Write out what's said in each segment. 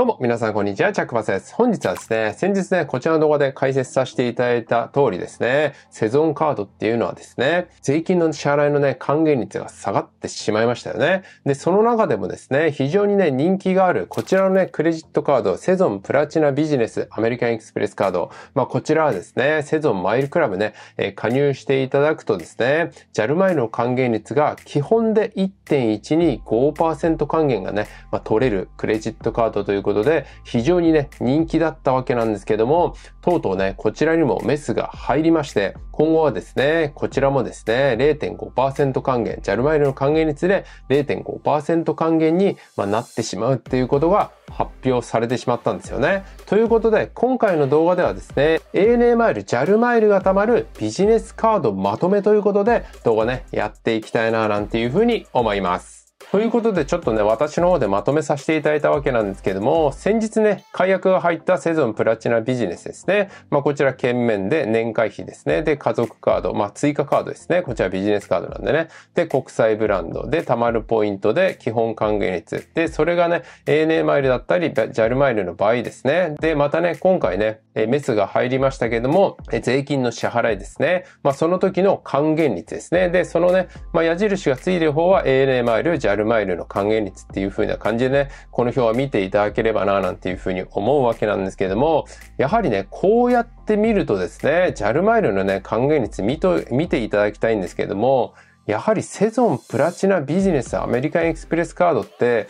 どうも、皆さん、こんにちは。チャックパスです。本日はですね、先日ね、こちらの動画で解説させていただいた通りですね、セゾンカードっていうのはですね、税金の支払いのね、還元率が下がってしまいましたよね。で、その中でもですね、非常にね、人気がある、こちらのね、クレジットカード、セゾンプラチナビジネス、アメリカンエクスプレスカード。まあ、こちらはですね、セゾンマイルクラブね、えー、加入していただくとですね、JAL 前の還元率が基本で1.125%還元がね、まあ、取れるクレジットカードということで、ことで、非常にね、人気だったわけなんですけども、とうとうね、こちらにもメスが入りまして、今後はですね、こちらもですね、0.5%還元、ジャルマイルの還元率で0.5%還元に、まなってしまうっていうことが発表されてしまったんですよね。ということで、今回の動画ではですね、ANA マイル、JAL マイルが貯まるビジネスカードまとめということで、動画ね、やっていきたいななんていうふうに思います。ということでちょっとね、私の方でまとめさせていただいたわけなんですけども、先日ね、解約が入ったセゾンプラチナビジネスですね。まあ、こちら、県面で年会費ですね。で、家族カード、まあ、追加カードですね。こちらビジネスカードなんでね。で、国際ブランドで、貯まるポイントで、基本還元率。で、それがね、ANA マイルだったり、JAL マイルの場合ですね。で、またね、今回ね、メスが入りましたけども、税金の支払いですね。まあ、その時の還元率ですね。で、そのね、まあ、矢印がついてる方は ANA マイル、JAL ルマイルの還元率っていう風な感じでね、この表は見ていただければな、なんていう風に思うわけなんですけれども、やはりね、こうやって見るとですね、JAL マイルのね、還元率見と見ていただきたいんですけれども、やはりセゾンプラチナビジネスアメリカンエクスプレスカードって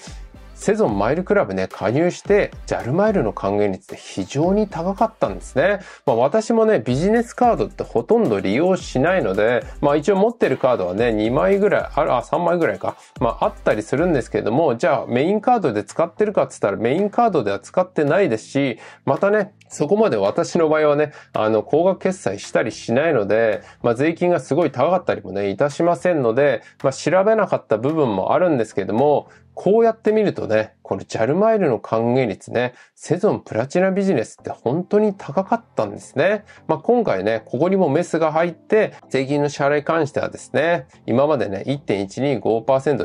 セゾンマイルクラブね、加入して、JAL マイルの還元率って非常に高かったんですね。まあ私もね、ビジネスカードってほとんど利用しないので、まあ一応持ってるカードはね、2枚ぐらい、あ、あ3枚ぐらいか。まああったりするんですけれども、じゃあメインカードで使ってるかって言ったらメインカードでは使ってないですし、またね、そこまで私の場合はね、あの、高額決済したりしないので、まあ税金がすごい高かったりもね、いたしませんので、まあ調べなかった部分もあるんですけども、こうやってみるとね、この JAL マイルの還元率ね、セゾンプラチナビジネスって本当に高かったんですね。まあ、今回ね、ここにもメスが入って、税金の支払い関してはですね、今までね、1.125%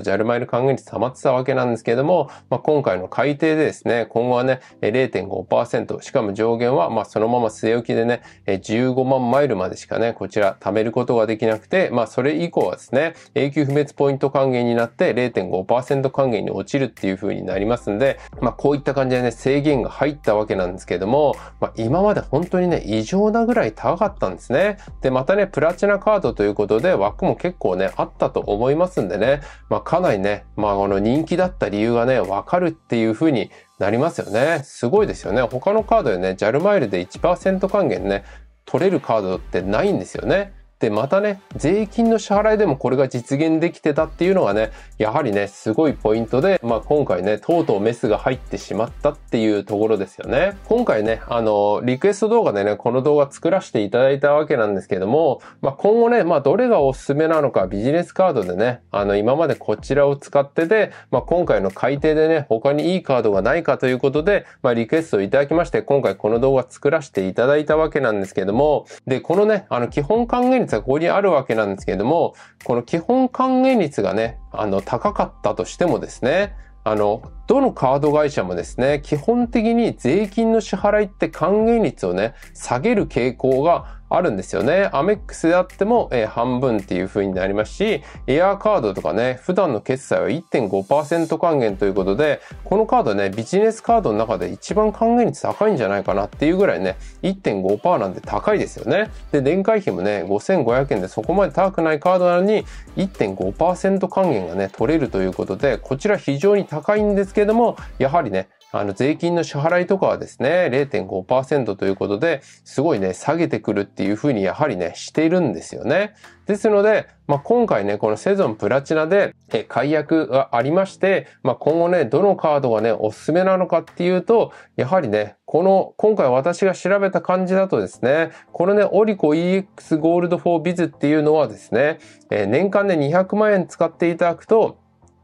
JAL マイル還元率溜まってたわけなんですけども、まあ、今回の改定でですね、今後はね、0.5%、しかも上限は、まそのまま据え置きでね、15万マイルまでしかね、こちら貯めることができなくて、まあ、それ以降はですね、永久不滅ポイント還元になって0.5%還元に落ちるっていう風になりますんで、まあ、こういった感じでね、制限が入ったわけなんですけども、まあ、今まで本当にね、異常なぐらい高かったんですね。で、またね、プラチナカードということで枠も結構ね、あったと思いますんでね、まあ、かなりね、まあ、この人気だった理由がね、わかるっていう風になりますよね。すごいですよね。他のカードでね、ジャルマイルで1%還元ね、取れるカードってないんですよね。、またね、税金の支払いでもこれが実現できてたっていうのがね、やはりね、すごいポイントで、まあ今回ね、とうとうメスが入ってしまったっていうところですよね。今回ね、あの、リクエスト動画でね、この動画作らせていただいたわけなんですけども、まあ今後ね、まあどれがおすすめなのかビジネスカードでね、あの、今までこちらを使ってて、まあ今回の改定でね、他にいいカードがないかということで、まあリクエストをいただきまして、今回この動画作らせていただいたわけなんですけども、で、このね、あの、基本還元率はここにあるわけなんですけれども、この基本還元率がね、あの、高かったとしてもですね、あの、どのカード会社もですね、基本的に税金の支払いって還元率をね、下げる傾向があるんですよね。アメックスであっても、えー、半分っていう風になりますし、エアーカードとかね、普段の決済は1.5%還元ということで、このカードね、ビジネスカードの中で一番還元率高いんじゃないかなっていうぐらいね、1.5%なんて高いですよね。で、年会費もね、5500円でそこまで高くないカードなのに、1.5%還元がね、取れるということで、こちら非常に高いんですけども、やはりね、あの、税金の支払いとかはですね、0.5%ということで、すごいね、下げてくるっていうふうにやはりね、しているんですよね。ですので、まあ、今回ね、このセゾンプラチナでえ、解約がありまして、まあ、今後ね、どのカードがね、おすすめなのかっていうと、やはりね、この、今回私が調べた感じだとですね、このね、オリコ EX ゴールド4ビズっていうのはですね、えー、年間で200万円使っていただくと、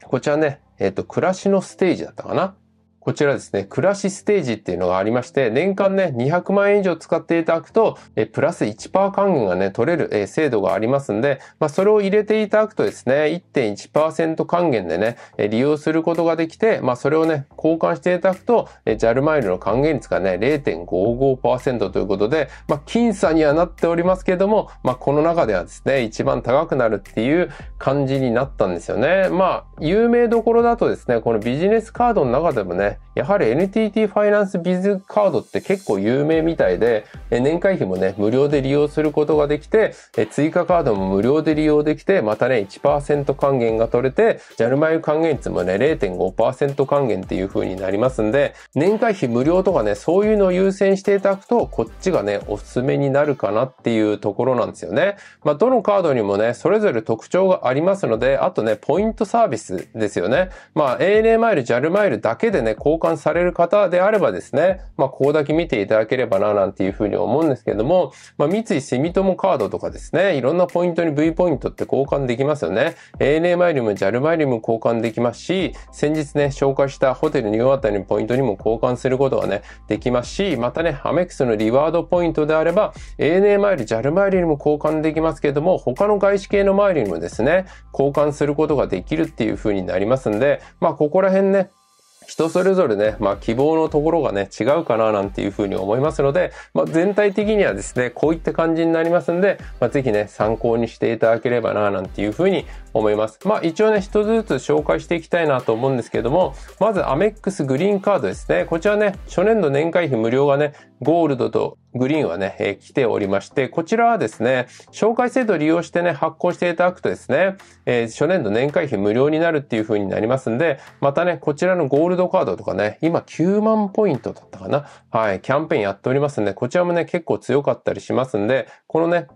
こちらね、えっ、ー、と、暮らしのステージだったかなこちらですね、暮らしステージっていうのがありまして、年間ね、200万円以上使っていただくと、えプラス1%還元がね、取れる、え制度がありますんで、まあ、それを入れていただくとですね、1.1%還元でね、え利用することができて、まあ、それをね、交換していただくと、え JAL マイルの還元率がね、0.55%ということで、まあ、僅差にはなっておりますけども、まあ、この中ではですね、一番高くなるっていう感じになったんですよね。まあ、有名どころだとですね、このビジネスカードの中でもね、やはり NTT ファイナンスビズカードって結構有名みたいで、年会費もね、無料で利用することができて、追加カードも無料で利用できて、またね、1%還元が取れて、JAL マイル還元率もね、0.5%還元っていう風になりますんで、年会費無料とかね、そういうのを優先していただくと、こっちがね、おすすめになるかなっていうところなんですよね。まあ、どのカードにもね、それぞれ特徴がありますので、あとね、ポイントサービスですよね。まあ、ANA マイル、JAL マイルだけでね、交換される方であればですね、まあ、ここだけ見ていただければな、なんていうふうに思うんですけども、まあ、三井住友カードとかですね、いろんなポイントに V ポイントって交換できますよね。ANA マイルも JAL マイルも交換できますし、先日ね、紹介したホテルニューアタリのポイントにも交換することがね、できますし、またね、アメックスのリワードポイントであれば、ANA マイル、JAL マイルにも交換できますけども、他の外資系のマイルにもですね、交換することができるっていう風になりますんで、まあ、ここら辺ね、人それぞれね、まあ希望のところがね、違うかななんていうふうに思いますので、まあ全体的にはですね、こういった感じになりますんで、まあぜひね、参考にしていただければななんていうふうに思います。まあ一応ね、一つずつ紹介していきたいなと思うんですけども、まずアメックスグリーンカードですね。こちらね、初年度年会費無料がね、ゴールドとグリーンはね、えー、来ておりまして、こちらはですね、紹介制度を利用してね、発行していただくとですね、えー、初年度年会費無料になるっていうふうになりますんで、またね、こちらのゴールドドカードとかね、今9万ポイントだったかな。はい、キャンペーンやっておりますんで、こちらもね、結構強かったりしますんで、このね、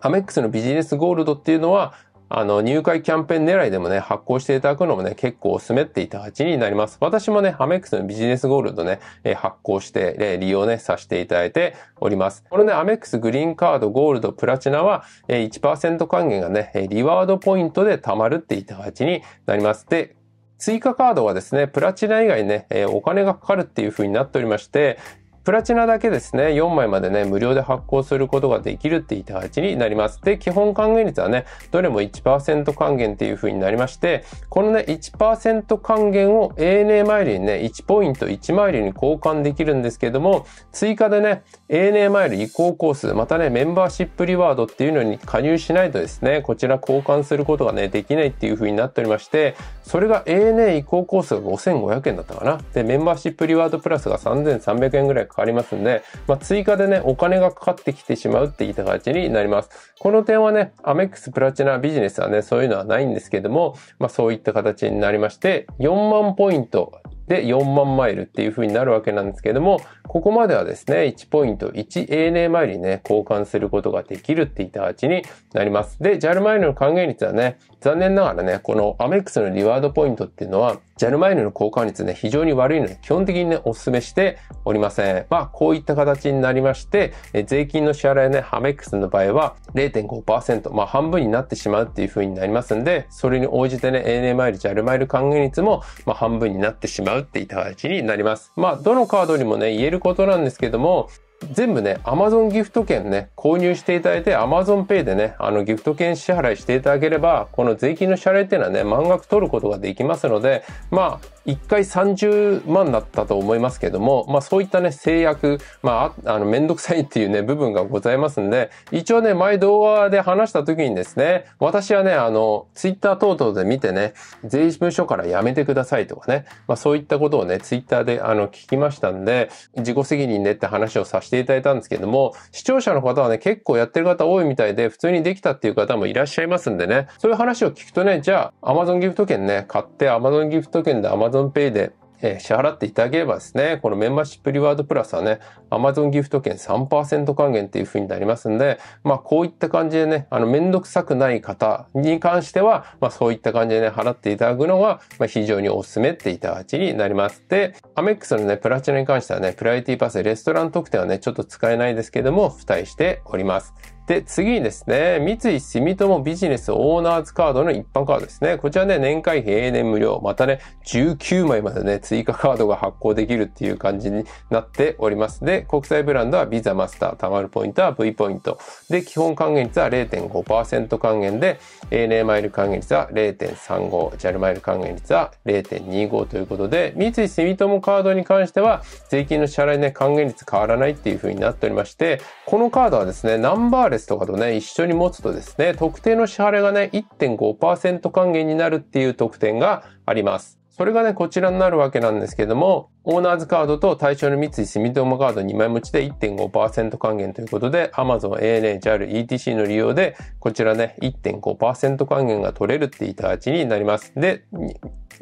アメックスのビジネスゴールドっていうのは、あの、入会キャンペーン狙いでもね、発行していただくのもね、結構お勧めっていた形になります。私もね、アメックスのビジネスゴールドね、え発行して、え利用ね、させていただいております。このね、アメックスグリーンカード、ゴールド、プラチナは、え1%還元がね、リワードポイントで貯まるっていた形になります。で、追加カードはですね、プラチナ以外ね、お金がかかるっていう風になっておりまして、プラチナだけですね、4枚までね、無料で発行することができるって言った形になります。で、基本還元率はね、どれも1%還元っていう風になりまして、このね、1%還元を ANA マイルにね、1ポイント1マイルに交換できるんですけども、追加でね、ANA マイル移行コース、またね、メンバーシップリワードっていうのに加入しないとですね、こちら交換することがね、できないっていう風になっておりまして、それが ANA 移行コースが5500円だったかな。で、メンバーシップリワードプラスが3300円ぐらいかかりますんで、まあ、追加でね、お金がかかってきてしまうっていった形になります。この点はね、アメックスプラチナビジネスはね、そういうのはないんですけども、まあ、そういった形になりまして、4万ポイント、で4万マイルっていう風になるわけなんですけども、ここまではですね、1ポイント 1ANA マイルにね、交換することができるっていった形になります。で、JAL マイルの還元率はね、残念ながらね、このアメックスのリワードポイントっていうのはジャルマイルの交換率ね、非常に悪いので、基本的にね、お勧めしておりません。まあ、こういった形になりまして、え税金の支払いね、ハメックスの場合は0.5%、まあ、半分になってしまうっていう風になりますんで、それに応じてね、ANA マイル、ジャルマイル還元率も、まあ、半分になってしまうっていった形になります。まあ、どのカードにもね、言えることなんですけども、全部ね、Amazon ギフト券ね、購入していただいて Amazon Pay でね、あのギフト券支払いしていただければ、この税金の支払いっていうのはね、満額取ることができますので、まあ、一回30万だったと思いますけども、まあそういったね、制約、まあ、あの、めんどくさいっていうね、部分がございますんで、一応ね、前動画で話した時にですね、私はね、あの、ツイッター等々で見てね、税務所からやめてくださいとかね、まあそういったことをね、ツイッターであの、聞きましたんで、自己責任でって話をさせていただいたんですけども、視聴者の方はね、結構やってる方多いみたいで、普通にできたっていう方もいらっしゃいますんでね、そういう話を聞くとね、じゃあ、Amazon ギフト券ね、買って Amazon ギフト券で Amazon Amazon Pay でえ支払っていただければですね、このメンバーシップリワードプラスはね、Amazon ギフト券3%還元っていう風になりますんで、まあこういった感じでね、あのめんどくさくない方に関しては、まあそういった感じでね、払っていただくのが、ま非常におすすめっていた形になります。で、アメックスのね、プラチナに関してはね、プライティパスレストラン特典はね、ちょっと使えないですけども、付帯しております。で、次にですね、三井住友ビジネスオーナーズカードの一般カードですね。こちらね、年会費永年無料。またね、19枚までね、追加カードが発行できるっていう感じになっております。で、国際ブランドはビザマスター、たまるポイントは V ポイント。で、基本還元率は0.5%還元で、永年マイル還元率は0.35、JAL マイル還元率は0.25ということで、三井住友カードに関しては、税金の支払いね、還元率変わらないっていう風になっておりまして、このカードはですね、ナンバーレスとかとね、一緒に持つとですね、特定の支払いがね、1.5%還元になるっていう特典があります。それがね、こちらになるわけなんですけども、オーナーズカードと対象の三井住友カード2枚持ちで1.5%還元ということで、Amazon、ANA、JAL、ETC の利用で、こちらね、1.5%還元が取れるっていった形になります。で、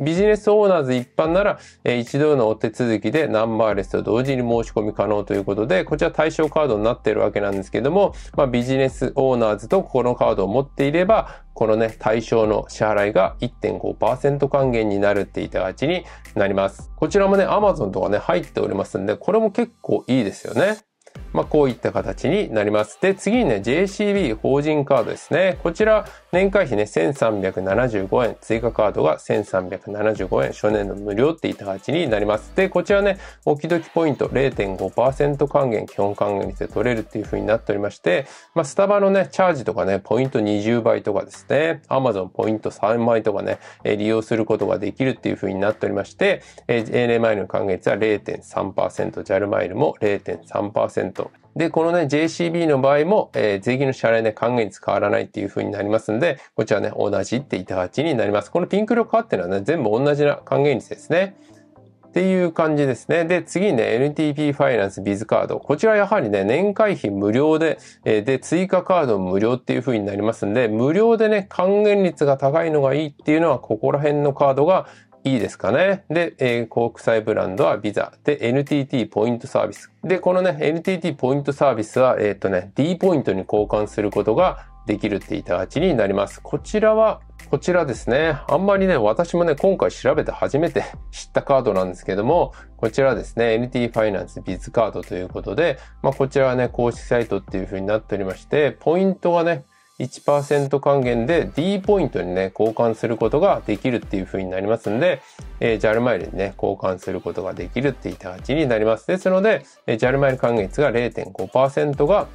ビジネスオーナーズ一般なら、えー、一度のお手続きでナンバーレスと同時に申し込み可能ということで、こちら対象カードになっているわけなんですけども、まあ、ビジネスオーナーズとこのカードを持っていれば、このね、対象の支払いが1.5%還元になるっていった形になります。こちらもね、Amazon とかね、入っておりますんで、これも結構いいですよね。まあ、こういった形になります。で、次にね、JCB 法人カードですね。こちら、年会費ね、1375円、追加カードが1375円、初年度無料っていった形になります。で、こちらね、おき時ポイント0.5%還元、基本還元率で取れるっていう風になっておりまして、まあ、スタバのね、チャージとかね、ポイント20倍とかですね、アマゾンポイント3倍とかね、利用することができるっていう風になっておりまして、ANA マイルの還元率は0.3%、JAL マイルも0.3%、で、このね、JCB の場合も、えー、税金の支払いね、還元率変わらないっていう風になりますので、こちらね、同じって板8になります。このピンク色変わってるのはね、全部同じな還元率ですね。っていう感じですね。で、次にね、NTP ファイナンスビズカード。こちらやはりね、年会費無料で、えー、で、追加カード無料っていう風になりますんで、無料でね、還元率が高いのがいいっていうのは、ここら辺のカードが、いいですかね。で、えー、国際ブランドは Visa。で、NTT ポイントサービス。で、このね、NTT ポイントサービスは、えっ、ー、とね、D ポイントに交換することができるって言った形になります。こちらは、こちらですね。あんまりね、私もね、今回調べて初めて 知ったカードなんですけども、こちらですね、NT ファイナンスビズカードということで、まあ、こちらはね、公式サイトっていう風になっておりまして、ポイントがね、1%還元で D ポイントにね、交換することができるっていう風になりますんで、えー、JAL マイルにね、交換することができるっていった形になります。ですので、えー、JAL マイル還元率が0.5%が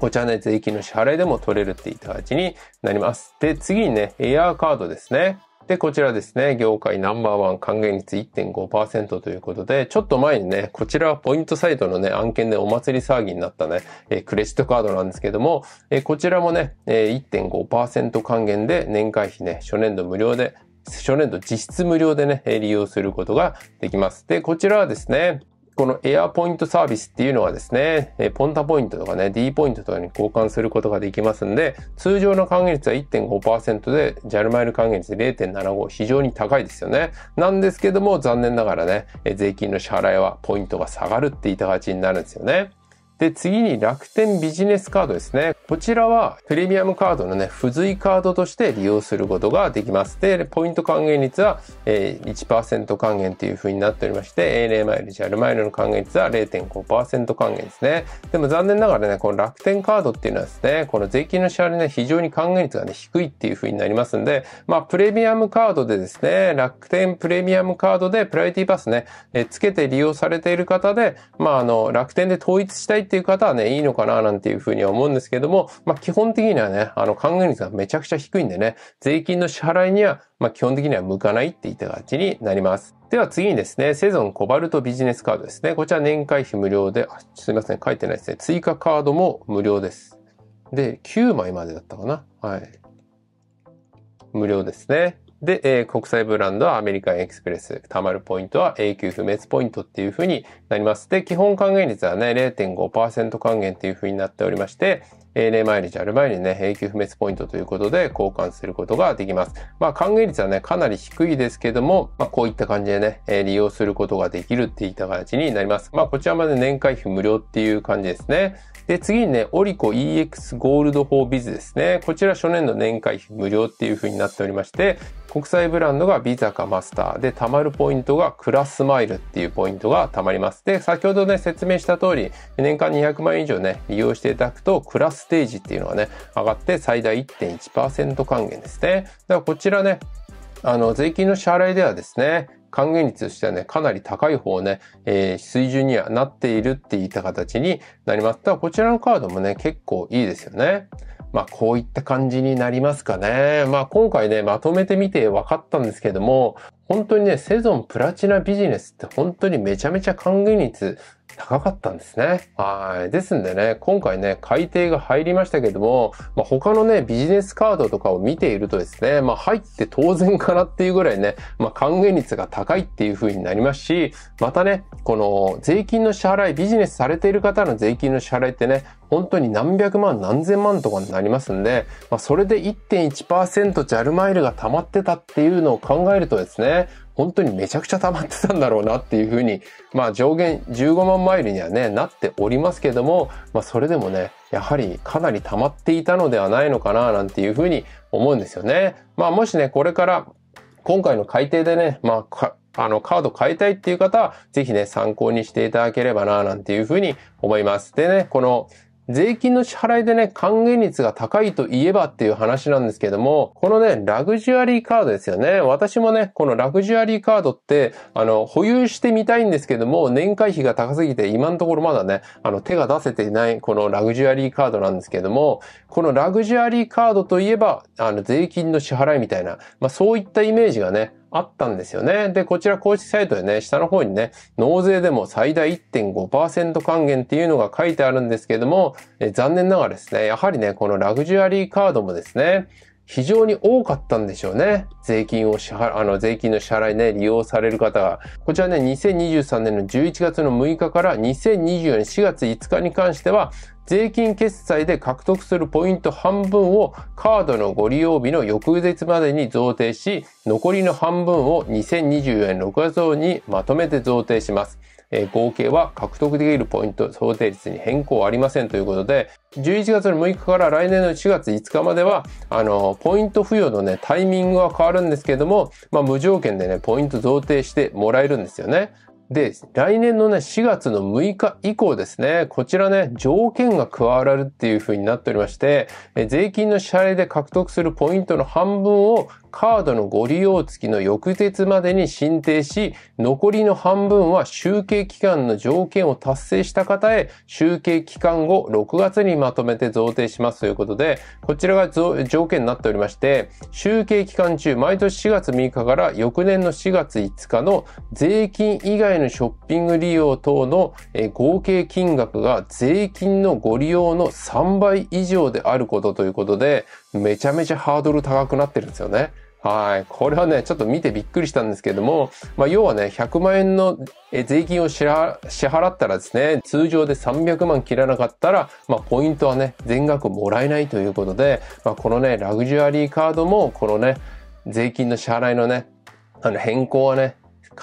こちらね、税金の支払いでも取れるっていった形になります。で、次にね、エアーカードですね。で、こちらですね、業界ナンバーワン還元率1.5%ということで、ちょっと前にね、こちらはポイントサイトのね、案件でお祭り騒ぎになったね、えー、クレジットカードなんですけども、えー、こちらもね、えー、1.5%還元で年会費ね、初年度無料で初年度実質無料でね、利用することができます。で、こちらはですね、このエアポイントサービスっていうのはですね、ポンタポイントとかね、D ポイントとかに交換することができますんで、通常の還元率は1.5%で、JAL マイル還元率0.75、非常に高いですよね。なんですけども、残念ながらね、税金の支払いはポイントが下がるって言いた形になるんですよね。で、次に楽天ビジネスカードですね。こちらはプレミアムカードのね、付随カードとして利用することができます。で、ポイント還元率は、え1%還元というふうになっておりまして、ANA マイル、JAL マイルの還元率は0.5%還元ですね。でも残念ながらね、この楽天カードっていうのはですね、この税金の支払いね、非常に還元率がね、低いっていうふうになりますんで、まあ、プレミアムカードでですね、楽天プレミアムカードでプライティパスね、えつけて利用されている方で、まあ、あの、楽天で統一したいっていう方はね、いいのかななんていうふうには思うんですけども、まあ、基本的にはね、あの、還元率がめちゃくちゃ低いんでね、税金の支払いには、まあ、基本的には向かないっていった形になります。では次にですね、セゾンコバルトビジネスカードですね。こちら年会費無料で、あ、すいません、書いてないですね。追加カードも無料です。で、9枚までだったかな。はい。無料ですね。で、えー、国際ブランドはアメリカンエクスプレス、貯まるポイントは永久不滅ポイントっていう風になります。で、基本還元率はね、0.5%還元っていう風になっておりまして、えー、0マイある前にね、永久不滅ポイントということで交換することができます。まあ、還元率はね、かなり低いですけども、まあ、こういった感じでね、えー、利用することができるっていった形になります。まあ、こちらまで年会費無料っていう感じですね。で、次にね、オリコ EX ゴールド4ビズですね。こちら初年度年会費無料っていう風になっておりまして、国際ブランドがビザかマスターで、貯まるポイントがクラスマイルっていうポイントが貯まります。で、先ほどね、説明した通り、年間200万円以上ね、利用していただくと、クラスステージっていうのがね、上がって最大1.1%還元ですね。だからこちらね、あの、税金の支払いではですね、還元率としてはね、かなり高い方ね、えー、水準にはなっているって言った形になります。ただ、こちらのカードもね、結構いいですよね。まあ、こういった感じになりますかね。まあ、今回ね、まとめてみて分かったんですけども、本当にね、セゾンプラチナビジネスって本当にめちゃめちゃ還元率高かったんですね。はい。ですんでね、今回ね、改定が入りましたけども、まあ、他のね、ビジネスカードとかを見ているとですね、まあ、入って当然かなっていうぐらいね、まあ、還元率が高いっていう風になりますし、またね、この税金の支払い、ビジネスされている方の税金の支払いってね、本当に何百万何千万とかになりますんで、まあ、それで1.1%ジャルマイルが溜まってたっていうのを考えるとですね、本当にめちゃくちゃ溜まってたんだろうなっていうふうに、まあ上限15万マイルにはね、なっておりますけども、まあそれでもね、やはりかなり溜まっていたのではないのかななんていうふうに思うんですよね。まあもしね、これから今回の改定でね、まあ、あの、カード買いたいっていう方は、ぜひね、参考にしていただければな、なんていうふうに思います。でね、この、税金の支払いでね、還元率が高いと言えばっていう話なんですけども、このね、ラグジュアリーカードですよね。私もね、このラグジュアリーカードって、あの、保有してみたいんですけども、年会費が高すぎて、今のところまだね、あの、手が出せていない、このラグジュアリーカードなんですけども、このラグジュアリーカードといえば、あの、税金の支払いみたいな、まあそういったイメージがね、あったんですよね。で、こちら公式サイトでね、下の方にね、納税でも最大1.5%還元っていうのが書いてあるんですけども、え残念ながらですね、やはりね、このラグジュアリーカードもですね、非常に多かったんでしょうね。税金を支払、あの、税金の支払いね、利用される方が。こちらね、2023年の11月の6日から2024年4月5日に関しては、税金決済で獲得するポイント半分をカードのご利用日の翌日までに贈呈し、残りの半分を2024年6月にまとめて贈呈します。えー、合計は獲得できるポイント想定率に変更ありませんということで、11月の6日から来年の4月5日までは、あの、ポイント付与のね、タイミングは変わるんですけども、まあ、無条件でね、ポイント贈呈してもらえるんですよね。で、来年のね、4月の6日以降ですね、こちらね、条件が加わられるっていう風になっておりまして、え税金の支払いで獲得するポイントの半分をカードのご利用付きの翌日までに申請し、残りの半分は集計期間の条件を達成した方へ、集計期間後6月にまとめて贈呈しますということで、こちらが条件になっておりまして、集計期間中、毎年4月6日から翌年の4月5日の税金以外のショッピング利用等の合計金額が税金のご利用の3倍以上であることということで、めちゃめちゃハードル高くなってるんですよね。はい。これはね、ちょっと見てびっくりしたんですけども、まあ、要はね、100万円の税金を支払ったらですね、通常で300万切らなかったら、まあ、ポイントはね、全額もらえないということで、まあ、このね、ラグジュアリーカードも、このね、税金の支払いのね、あの変更はね、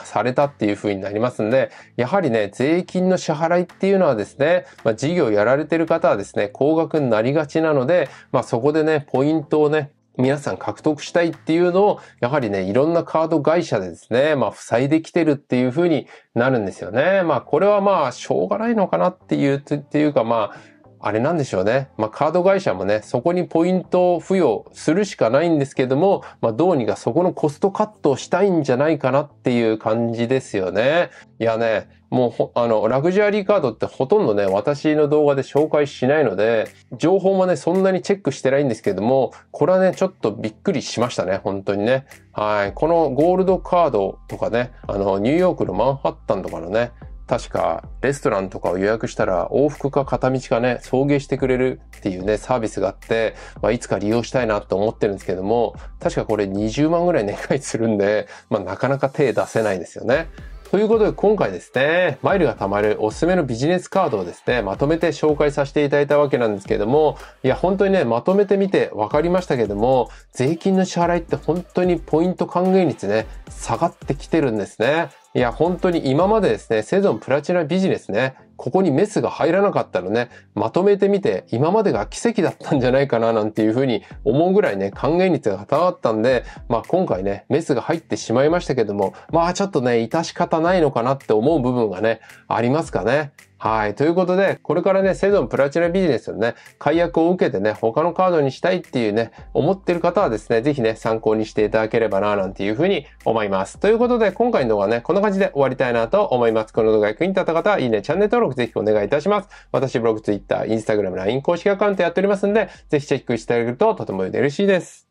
されたっていう風になりますんで、やはりね、税金の支払いっていうのはですね、まあ、事業やられてる方はですね、高額になりがちなので、まあ、そこでね、ポイントをね、皆さん獲得したいっていうのを、やはりね、いろんなカード会社でですね、まあ、塞いできてるっていう風になるんですよね。まあ、これはまあ、しょうがないのかなっていう、っていうかまあ、あれなんでしょうね。まあ、カード会社もね、そこにポイントを付与するしかないんですけども、まあ、どうにかそこのコストカットをしたいんじゃないかなっていう感じですよね。いやね、もう、あの、ラグジュアリーカードってほとんどね、私の動画で紹介しないので、情報もね、そんなにチェックしてないんですけども、これはね、ちょっとびっくりしましたね、本当にね。はい。このゴールドカードとかね、あの、ニューヨークのマンハッタンとかのね、確かレストランとかを予約したら往復か片道かね、送迎してくれるっていうね、サービスがあって、まあ、いつか利用したいなと思ってるんですけども、確かこれ20万ぐらい年会するんで、まあ、なかなか手出せないですよね。ということで今回ですね、マイルが貯まるおすすめのビジネスカードをですね、まとめて紹介させていただいたわけなんですけれども、いや、本当にね、まとめてみて分かりましたけれども、税金の支払いって本当にポイント還元率ね、下がってきてるんですね。いや、本当に今までですね、セゾンプラチナビジネスね、ここにメスが入らなかったらね、まとめてみて、今までが奇跡だったんじゃないかな、なんていうふうに思うぐらいね、還元率が高かったんで、まあ今回ね、メスが入ってしまいましたけども、まあちょっとね、致し方ないのかなって思う部分がね、ありますかね。はい。ということで、これからね、セドンプラチナビジネスのね、解約を受けてね、他のカードにしたいっていうね、思ってる方はですね、ぜひね、参考にしていただければな、なんていうふうに思います。ということで、今回の動画はね、こんな感じで終わりたいなと思います。この動画役に立った方は、いいね、チャンネル登録ぜひお願いいたします。私、ブログ、ツイッター、インスタグラム、LINE 公式アカウントやっておりますんで、ぜひチェックしてあげるととても嬉しいです。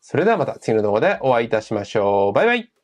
それではまた次の動画でお会いいたしましょう。バイバイ